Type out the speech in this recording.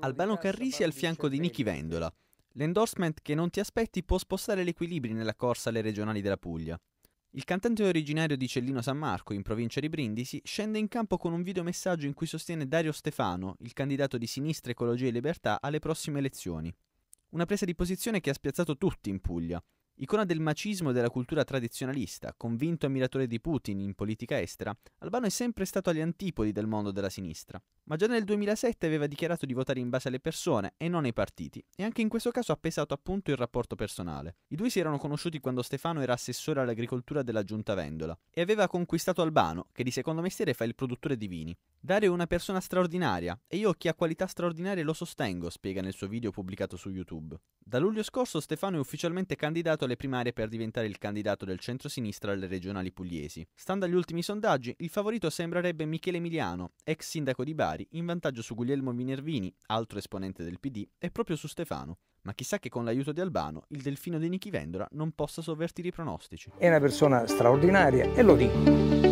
Albano Carrisi al fianco di Nicky Vendola. L'endorsement che non ti aspetti può spostare l'equilibrio nella corsa alle regionali della Puglia. Il cantante originario di Cellino San Marco, in provincia di Brindisi, scende in campo con un videomessaggio in cui sostiene Dario Stefano, il candidato di Sinistra Ecologia e Libertà alle prossime elezioni. Una presa di posizione che ha spiazzato tutti in Puglia. Icona del macismo e della cultura tradizionalista, convinto ammiratore di Putin in politica estera, Albano è sempre stato agli antipodi del mondo della sinistra. Ma già nel 2007 aveva dichiarato di votare in base alle persone e non ai partiti, e anche in questo caso ha pesato appunto il rapporto personale. I due si erano conosciuti quando Stefano era assessore all'agricoltura della Giunta Vendola e aveva conquistato Albano, che di secondo mestiere fa il produttore di vini. Dario è una persona straordinaria e io chi ha qualità straordinarie lo sostengo, spiega nel suo video pubblicato su YouTube. Da luglio scorso Stefano è ufficialmente candidato le primarie per diventare il candidato del centro-sinistra alle regionali pugliesi. Stando agli ultimi sondaggi, il favorito sembrerebbe Michele Emiliano, ex sindaco di Bari, in vantaggio su Guglielmo Minervini, altro esponente del PD, e proprio su Stefano ma chissà che con l'aiuto di Albano il delfino di Nichi Vendola non possa sovvertire i pronostici. È una persona straordinaria e lo dico.